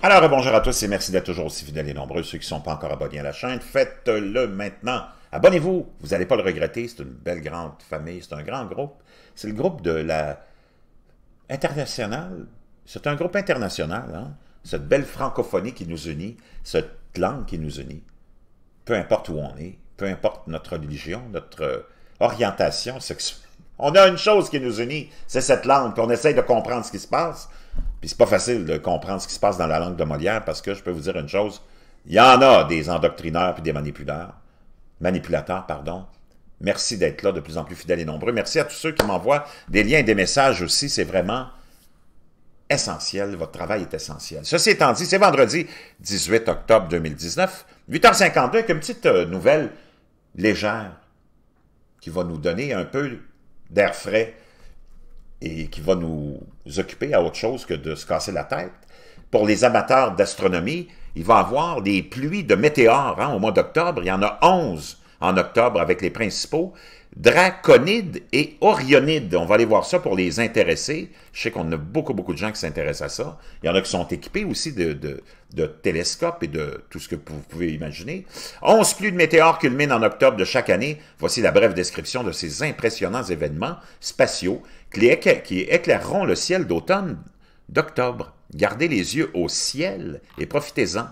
Alors, bonjour à tous et merci d'être toujours aussi fidèles et nombreux. Ceux qui ne sont pas encore abonnés à la chaîne, faites-le maintenant. Abonnez-vous, vous n'allez pas le regretter. C'est une belle grande famille, c'est un grand groupe. C'est le groupe de la internationale. C'est un groupe international, hein. cette belle francophonie qui nous unit, cette langue qui nous unit. Peu importe où on est, peu importe notre religion, notre orientation sexuelle. On a une chose qui nous unit, c'est cette langue, puis on essaye de comprendre ce qui se passe. Puis c'est pas facile de comprendre ce qui se passe dans la langue de Molière parce que je peux vous dire une chose, il y en a des endoctrineurs puis des manipulateurs, manipulateurs, pardon. Merci d'être là de plus en plus fidèles et nombreux. Merci à tous ceux qui m'envoient des liens et des messages aussi. C'est vraiment essentiel. Votre travail est essentiel. Ceci étant dit, c'est vendredi 18 octobre 2019, 8h52, avec une petite euh, nouvelle légère qui va nous donner un peu d'air frais et qui va nous occuper à autre chose que de se casser la tête. Pour les amateurs d'astronomie, il va y avoir des pluies de météores. Hein, au mois d'octobre, il y en a 11 en octobre avec les principaux, draconides et orionides. On va aller voir ça pour les intéressés. Je sais qu'on a beaucoup, beaucoup de gens qui s'intéressent à ça. Il y en a qui sont équipés aussi de, télescopes et de tout ce que vous pouvez imaginer. 11 plus de météores culminent en octobre de chaque année. Voici la brève description de ces impressionnants événements spatiaux qui éclaireront le ciel d'automne d'octobre. Gardez les yeux au ciel et profitez-en.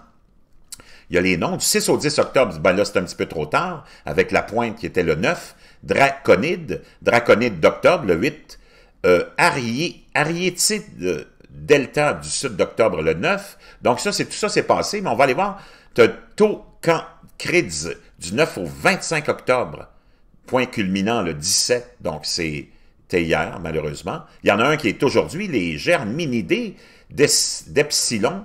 Il y a les noms du 6 au 10 octobre, ben là c'est un petit peu trop tard, avec la pointe qui était le 9, Draconide, Draconide d'octobre, le 8, euh, Ariétide euh, Delta du sud d'octobre, le 9. Donc ça, c'est tout ça, c'est passé, mais on va aller voir. Tu Crédit, du 9 au 25 octobre, point culminant le 17, donc c'est hier, malheureusement. Il y en a un qui est aujourd'hui, les Germinidés d'Epsilon,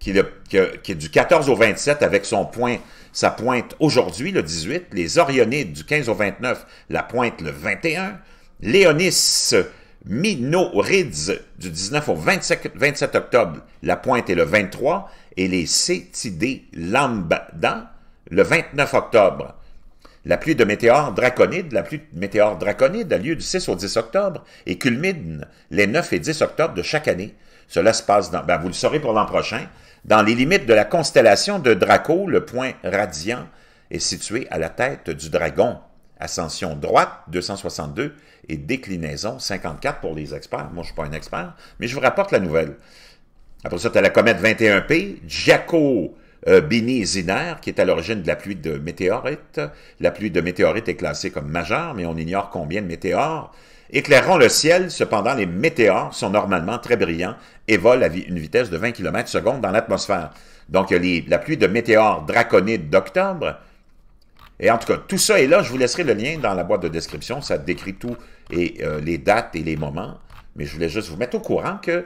qui, est du 14 au 27 avec son point, sa pointe aujourd'hui, le 18, les Orionides du 15 au 29, la pointe le 21, Léonis Minorides du 19 au 27, octobre, la pointe est le 23, et les Cétidés Lambda le 29 octobre. La pluie de météores draconides, la pluie de météores draconide a lieu du 6 au 10 octobre et culmine les 9 et 10 octobre de chaque année. Cela se passe dans, ben, vous le saurez pour l'an prochain, dans les limites de la constellation de Draco, le point radiant est situé à la tête du dragon. Ascension droite, 262, et déclinaison, 54 pour les experts. Moi, je ne suis pas un expert, mais je vous rapporte la nouvelle. Après ça, tu as la comète 21P, Jaco euh, Bini Ziner, qui est à l'origine de la pluie de météorites. La pluie de météorites est classée comme majeure, mais on ignore combien de météores. éclaireront le ciel, cependant, les météores sont normalement très brillants et volent à une vitesse de 20 km seconde dans l'atmosphère. Donc, la pluie de météores draconides d'octobre, et en tout cas, tout ça est là. Je vous laisserai le lien dans la boîte de description. Ça décrit tout et euh, les dates et les moments. Mais je voulais juste vous mettre au courant que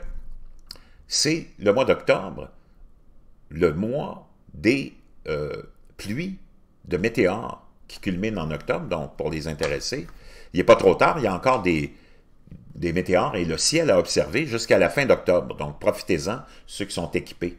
c'est le mois d'octobre le mois des euh, pluies de météores qui culmine en octobre, donc pour les intéressés. Il n'est pas trop tard, il y a encore des, des météores et le ciel à observer jusqu'à la fin d'octobre. Donc profitez-en, ceux qui sont équipés.